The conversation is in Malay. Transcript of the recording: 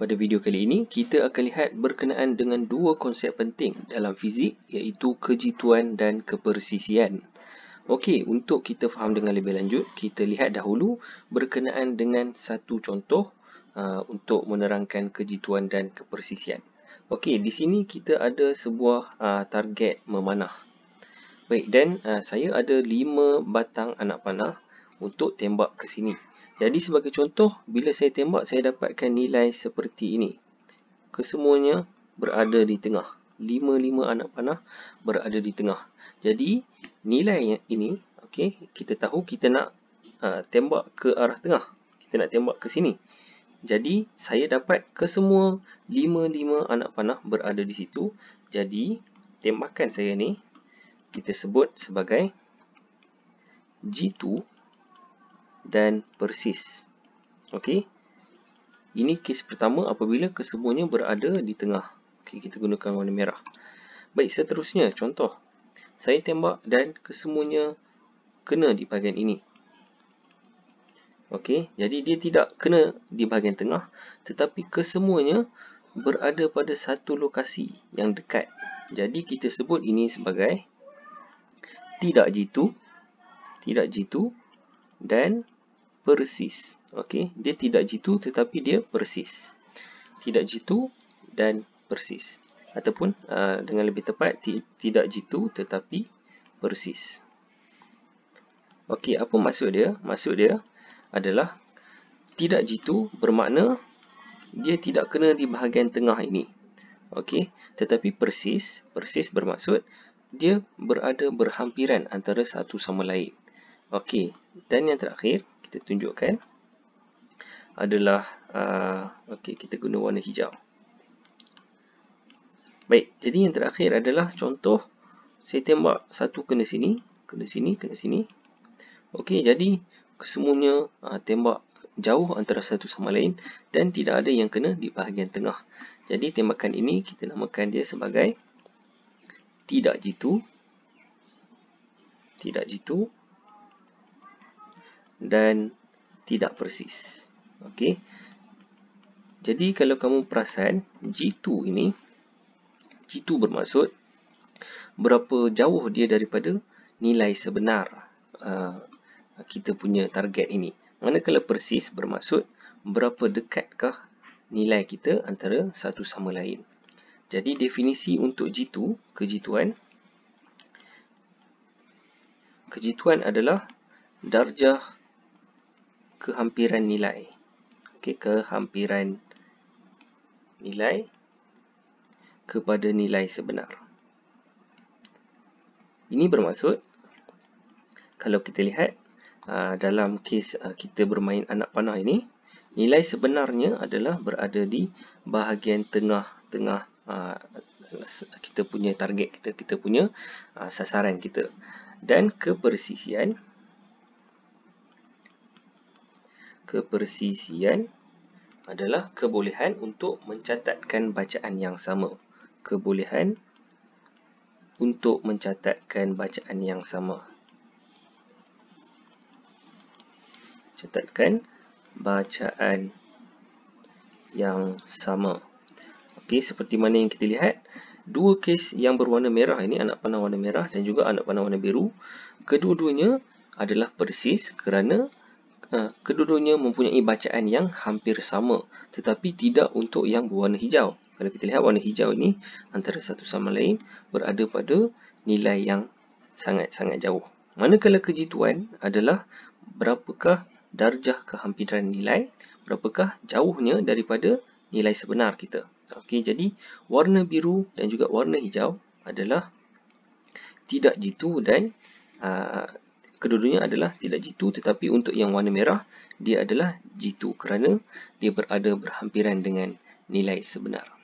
pada video kali ini kita akan lihat berkenaan dengan dua konsep penting dalam fizik iaitu kejituan dan kepersisian. Okey, untuk kita faham dengan lebih lanjut, kita lihat dahulu berkenaan dengan satu contoh uh, untuk menerangkan kejituan dan kepersisian. Okey, di sini kita ada sebuah uh, target memanah. Baik, dan uh, saya ada lima batang anak panah untuk tembak ke sini. Jadi sebagai contoh, bila saya tembak, saya dapatkan nilai seperti ini. Kesemuanya berada di tengah. 5-5 anak panah berada di tengah. Jadi nilai ini, okay, kita tahu kita nak uh, tembak ke arah tengah. Kita nak tembak ke sini. Jadi saya dapat kesemua 5-5 anak panah berada di situ. Jadi tembakan saya ni kita sebut sebagai G2 dan persis. Okey. Ini kes pertama apabila kesemuanya berada di tengah. Okey, kita gunakan warna merah. Baik, seterusnya contoh. Saya tembak dan kesemuanya kena di bahagian ini. Okey, jadi dia tidak kena di bahagian tengah tetapi kesemuanya berada pada satu lokasi yang dekat. Jadi kita sebut ini sebagai tidak jitu tidak jitu dan persis. Okey, dia tidak jitu tetapi dia persis. Tidak jitu dan persis. Ataupun uh, dengan lebih tepat tidak jitu tetapi persis. Okey, apa maksud dia? Maksud dia adalah tidak jitu bermakna dia tidak kena di bahagian tengah ini. Okey, tetapi persis, persis bermaksud dia berada berhampiran antara satu sama lain. Okey, dan yang terakhir, kita tunjukkan adalah uh, okey kita guna warna hijau. Baik, jadi yang terakhir adalah contoh saya tembak satu kena sini, kena sini, kena sini. Okey, jadi kesemuanya uh, tembak jauh antara satu sama lain dan tidak ada yang kena di bahagian tengah. Jadi tembakan ini kita namakan dia sebagai tidak jitu. Tidak jitu dan tidak persis. Okey. Jadi kalau kamu perasan G2 ini G2 bermaksud berapa jauh dia daripada nilai sebenar uh, kita punya target ini. Manakala persis bermaksud berapa dekatkah nilai kita antara satu sama lain. Jadi definisi untuk G2 kejituan kejituan adalah darjah kehampiran nilai. Okey, kehampiran nilai kepada nilai sebenar. Ini bermaksud kalau kita lihat ah, dalam kes ah, kita bermain anak panah ini, nilai sebenarnya adalah berada di bahagian tengah-tengah ah, kita punya target kita, kita punya sasaran kita. Dan kepersisian kepersisian adalah kebolehan untuk mencatatkan bacaan yang sama. Kebolehan untuk mencatatkan bacaan yang sama. Catatkan bacaan yang sama. Okey, seperti mana yang kita lihat, dua kes yang berwarna merah ini, anak panah warna merah dan juga anak panah warna biru, kedua-duanya adalah persis kerana Ha, keduanya mempunyai bacaan yang hampir sama tetapi tidak untuk yang berwarna hijau kalau kita lihat warna hijau ini antara satu sama lain berada pada nilai yang sangat-sangat jauh manakala kejituan adalah berapakah darjah kehampiran nilai berapakah jauhnya daripada nilai sebenar kita okey jadi warna biru dan juga warna hijau adalah tidak jitu dan kedua adalah tidak jitu tetapi untuk yang warna merah dia adalah jitu kerana dia berada berhampiran dengan nilai sebenar.